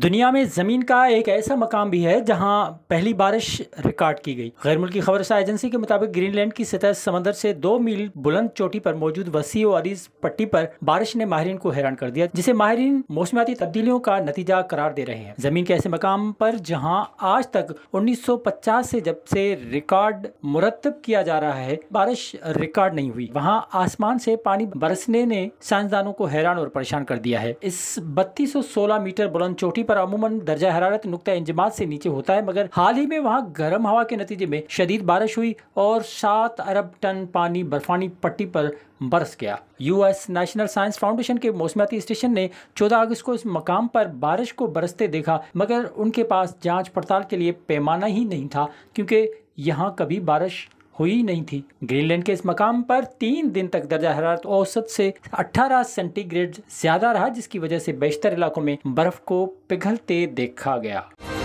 दुनिया में ज़मीन का एक ऐसा मकाम भी है जहां पहली बारिश रिकॉर्ड की गई गैर मुल्की खबर एजेंसी के मुताबिक ग्रीनलैंड की सतह समंदर से दो मील बुलंद चोटी पर मौजूद वसी और अरीज पट्टी पर बारिश ने माहरीन को हैरान कर दिया जिसे माहरीन मौसमियाती तब्दीलियों का नतीजा करार दे रहे हैं जमीन के ऐसे मकाम पर जहाँ आज तक उन्नीस से जब से रिकॉर्ड मुरतब किया जा रहा है बारिश रिकॉर्ड नहीं हुई वहाँ आसमान से पानी बरसने ने साइंसदानों को हैरान और परेशान कर दिया है इस बत्तीस मीटर बुलंद चोटी पर अमूमन दर्जा हरारत नुकता इंजमात से नीचे होता है मगर हाल ही में वहाँ गर्म हवा के नतीजे में शदीद बारिश हुई और सात अरब टन पानी बर्फानी पट्टी पर बरस गया यूएस नेशनल साइंस फाउंडेशन के मौसमियाती स्टेशन ने 14 अगस्त को इस मकाम पर बारिश को बरसते देखा मगर उनके पास जांच पड़ताल के लिए पैमाना ही नहीं था क्योंकि यहाँ कभी बारिश हुई नहीं थी ग्रीनलैंड के इस मकाम पर तीन दिन तक दर्जा हरारत तो औसत से 18 सेंटीग्रेड ज्यादा रहा जिसकी वजह से बेशतर इलाकों में बर्फ को पिघलते देखा गया